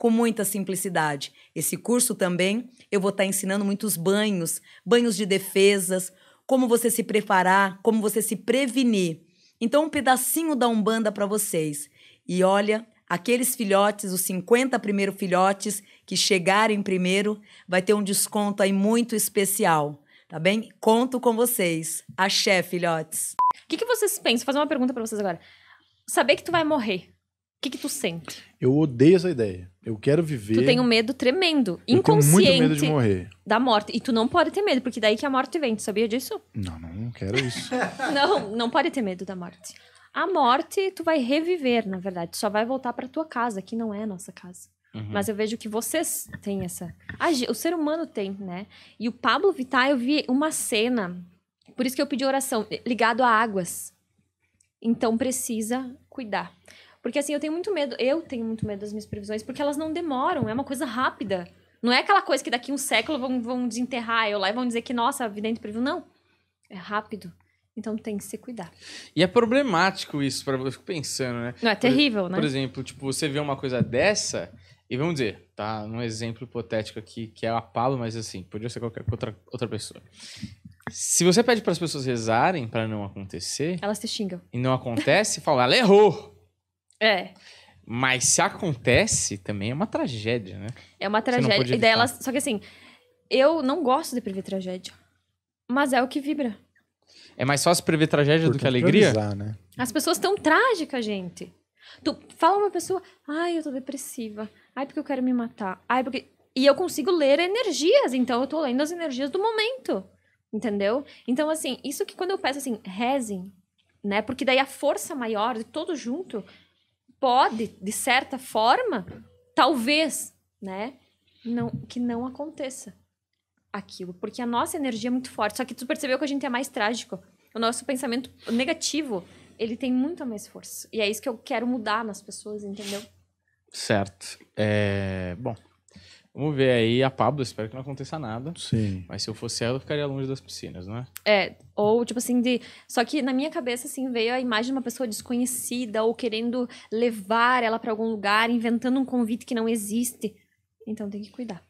com muita simplicidade. Esse curso também eu vou estar tá ensinando muitos banhos, banhos de defesas, como você se preparar, como você se prevenir. Então, um pedacinho da Umbanda para vocês. E olha, aqueles filhotes, os 50 primeiros filhotes que chegarem primeiro, vai ter um desconto aí muito especial, tá bem? Conto com vocês. Axé, filhotes. O que, que vocês pensam? Vou fazer uma pergunta para vocês agora. Saber que tu vai morrer, que, que tu sente? Eu odeio essa ideia. Eu quero viver. Tu tem um medo tremendo, eu inconsciente. Eu tenho muito medo de morrer. Da morte. E tu não pode ter medo, porque daí que a morte vem. Tu sabia disso? Não, não quero isso. não, não pode ter medo da morte. A morte, tu vai reviver, na verdade. Tu só vai voltar para tua casa, que não é a nossa casa. Uhum. Mas eu vejo que vocês têm essa. O ser humano tem, né? E o Pablo Vittar, eu vi uma cena. Por isso que eu pedi oração, ligado a águas. Então precisa cuidar. Porque assim, eu tenho muito medo, eu tenho muito medo das minhas previsões, porque elas não demoram, é uma coisa rápida. Não é aquela coisa que daqui um século vão, vão desenterrar eu lá e vão dizer que, nossa, a é previu. Não. É rápido. Então tem que se cuidar. E é problemático isso, pra... eu fico pensando, né? Não, é terrível, por, né? Por exemplo, tipo, você vê uma coisa dessa e vamos dizer, tá? Um exemplo hipotético aqui, que é a Paulo mas assim, podia ser qualquer outra, outra pessoa. Se você pede para as pessoas rezarem para não acontecer. Elas te xingam. E não acontece, fala, ela errou! É. Mas se acontece, também é uma tragédia, né? É uma tragédia. E daí Só que assim, eu não gosto de prever tragédia. Mas é o que vibra. É mais fácil prever tragédia do que alegria? Né? As pessoas estão trágicas, gente. Tu fala uma pessoa, ai, eu tô depressiva. Ai, porque eu quero me matar. Ai, porque. E eu consigo ler energias, então eu tô lendo as energias do momento. Entendeu? Então, assim, isso que quando eu peço assim, rezem, né? Porque daí a força maior de todo junto pode, de certa forma, talvez, né, não, que não aconteça aquilo, porque a nossa energia é muito forte. Só que tu percebeu que a gente é mais trágico. O nosso pensamento negativo, ele tem muito mais força. E é isso que eu quero mudar nas pessoas, entendeu? Certo. É... Bom, Vamos ver aí a Pablo, espero que não aconteça nada. Sim. Mas se eu fosse ela, eu ficaria longe das piscinas, não é? É, ou tipo assim, de. Só que na minha cabeça, assim, veio a imagem de uma pessoa desconhecida ou querendo levar ela para algum lugar, inventando um convite que não existe. Então tem que cuidar.